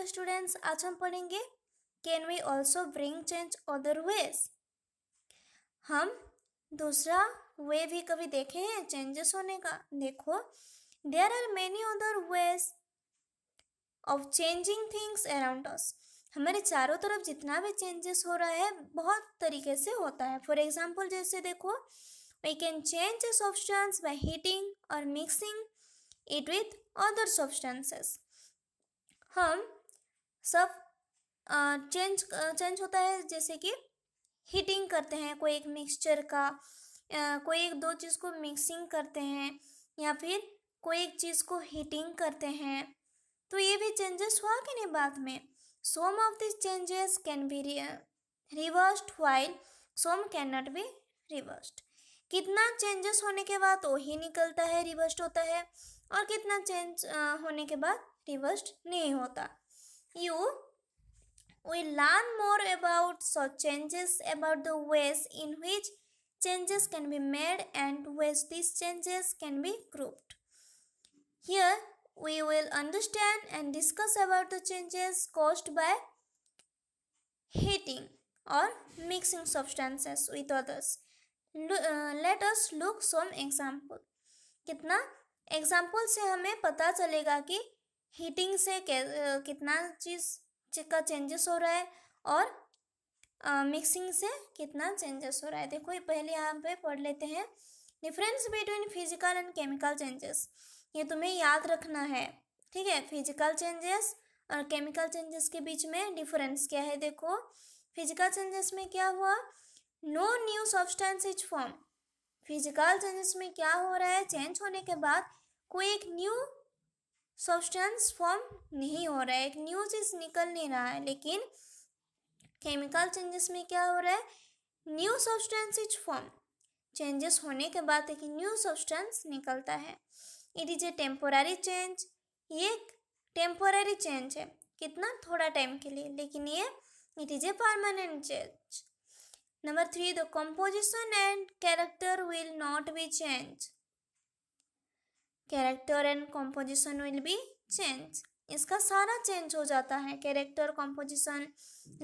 Dear students आज हम पढ़ेंगे can we also bring change other ways हम दूसरा वे भी कभी देखे हैं चेंजेस होने का देखो there are many other ways of changing things around us हमारे चारों तरफ जितना भी चेंजेस हो रहा है बहुत तरीके से होता है फॉर एग्जाम्पल जैसे देखो we can change substance by heating और mixing it with other substances हम सब चेंज चेंज होता है जैसे कि हीटिंग करते हैं कोई एक मिक्सचर का कोई एक दो चीज़ को मिक्सिंग करते हैं या फिर कोई एक चीज़ को हीटिंग करते हैं तो ये भी चेंजेस हुआ कि नहीं बाद में some of this changes can be reversed while some can not be reversed कितना चेंजेस होने के बाद वही निकलता है रिवर्स्ड होता है और कितना चेंज होने के बाद रिवर्स्ड नहीं होता you will learn more about such changes about the ways in which changes can be made and ways these changes can be grouped. Here we will understand and discuss about the changes caused by heating or mixing substances with others. L- uh, Let us look some example. कितना example से हमें पता चलेगा कि heating से कितना चीज़ का changes हो रहा है और मिक्सिंग से कितना चेंजेस हो रहा है देखो पहले यहाँ पे पढ़ लेते हैं difference between physical and chemical changes ये तुम्हें याद रखना है ठीक है फिजिकल चेंजेस और केमिकल चेंजेस के बीच में डिफरेंस क्या है देखो फिजिकल चेंजेस में क्या हुआ no new substance is form physical changes में क्या हो रहा है चेंज होने के बाद कोई एक न्यू सब्सटेंस फॉर्म नहीं हो रहा है एक न्यू चीज़ निकल नहीं रहा है लेकिन केमिकल चेंजेस में क्या हो रहा है new substance is form changes होने के बाद एक न्यू सब्सटेंस निकलता है it is a temporary change ये एक टेम्पोरारी चेंज है कितना थोड़ा टाइम के लिए लेकिन ये it is a permanent change number three the composition and character will not be change character and composition will be change इसका सारा चेंज हो जाता है कैरेक्टर कॉम्पोजिशन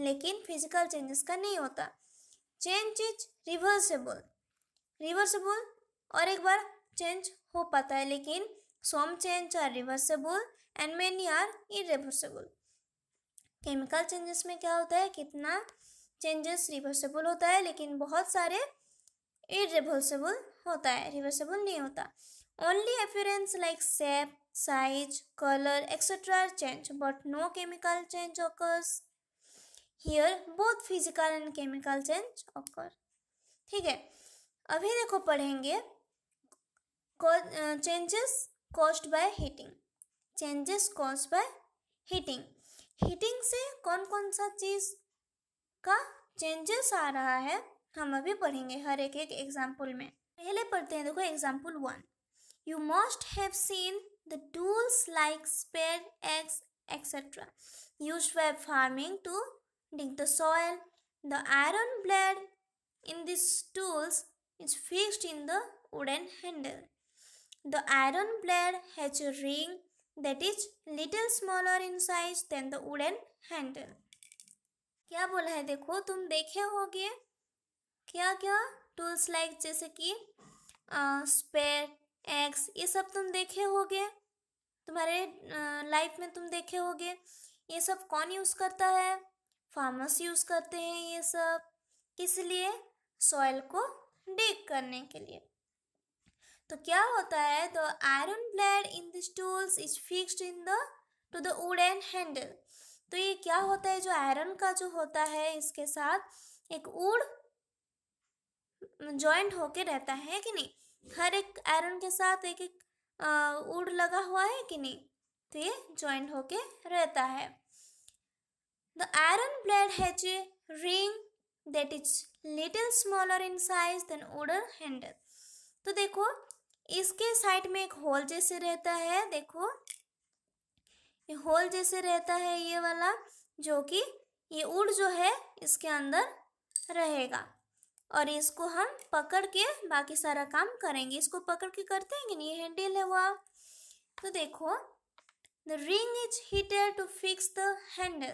लेकिन फिजिकल चेंज इसका नहीं होता चेंज इज रिवर्सेबल रिवर्सेबल और एक बार चेंज हो पाता है लेकिन some change are reversible and many are irreversible chemical changes में क्या होता है कितना चेंजेस रिवर्सेबल होता है लेकिन बहुत सारे इरिवर्सेबल होता है रिवर्सेबल नहीं होता Only appearance like shape, size, color, etc. change, but no chemical change occurs. Here both physical and chemical change occur. ठीक है अभी देखो पढ़ेंगे changes caused by heating changes caused by heating heating से कौन कौन सा चीज़ का चेंजेस आ रहा है हम अभी पढ़ेंगे हर एक एक एग्जांपल में पहले पढ़ते हैं देखो example one You must have seen the tools like spare axe, etc. used for farming to dig the soil. The iron blade in these tools is fixed in the wooden handle. The iron blade has a ring that is little smaller in size than the wooden handle. क्या बोला है देखो तुम देखे होगे क्या क्या tools like like जैसे कि स्पेयर एक्स ये सब तुम देखे होगे तुम्हारे लाइफ में तुम देखे होगे ये सब कौन यूज़ करता है फार्मर्स यूज़ करते हैं ये सब किस लिए सॉइल को डिग करने के लिए तो क्या होता है the iron blade in this tools is fixed in the to the wood and handle तो ये क्या होता है जो आयरन का जो होता है इसके साथ एक ऊड जॉइंट होके रहता है कि नहीं हर एक आयरन के साथ एक एक उड़ लगा हुआ है कि नहीं तो ये ज्वाइंट होके रहता है the iron blade has a ring that is little smaller in size then wooden handle तो देखो इसके साइड में एक होल जैसे रहता है देखो ये होल जैसे रहता है ये वाला जो कि ये उड़ जो है इसके अंदर रहेगा और इसको हम पकड़ के बाकी सारा काम करेंगे इसको पकड़ के करते हैं ये हैंडल है आप तो देखो the ring is heated to fix the handle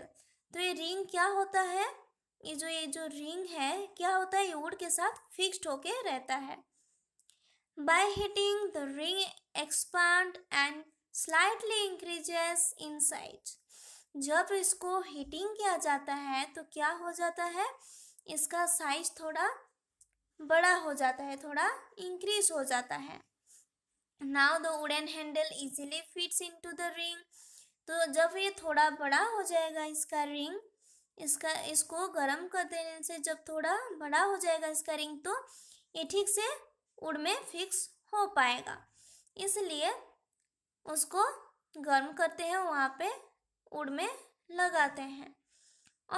तो ये रिंग क्या होता है ये जो ये जो रिंग है क्या होता है ये वुड के साथ फिक्स्ड होके रहता है by heating the ring expand and slightly increases in size जब इसको हीटिंग किया जाता है तो क्या हो जाता है इसका साइज थोड़ा बड़ा हो जाता है थोड़ा इंक्रीज हो जाता है now the wooden handle easily fits into the ring तो जब ये थोड़ा बड़ा हो जाएगा इसका रिंग इसका इसको गर्म कर देने से जब थोड़ा बड़ा हो जाएगा इसका रिंग तो ये ठीक से उड़ में फिक्स हो पाएगा इसलिए उसको गर्म करते हैं वहाँ पे उड़ में लगाते हैं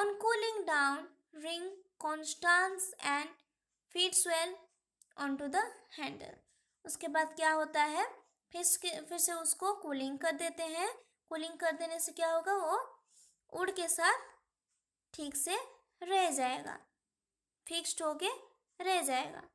ऑन कूलिंग डाउन रिंग कॉन्स्टांस and fits well on to the handle उसके बाद क्या होता है फिर फिर से उसको कूलिंग कर देते हैं कूलिंग कर देने से क्या होगा वो उड़ के साथ ठीक से रह जाएगा फिक्स्ड होके रह जाएगा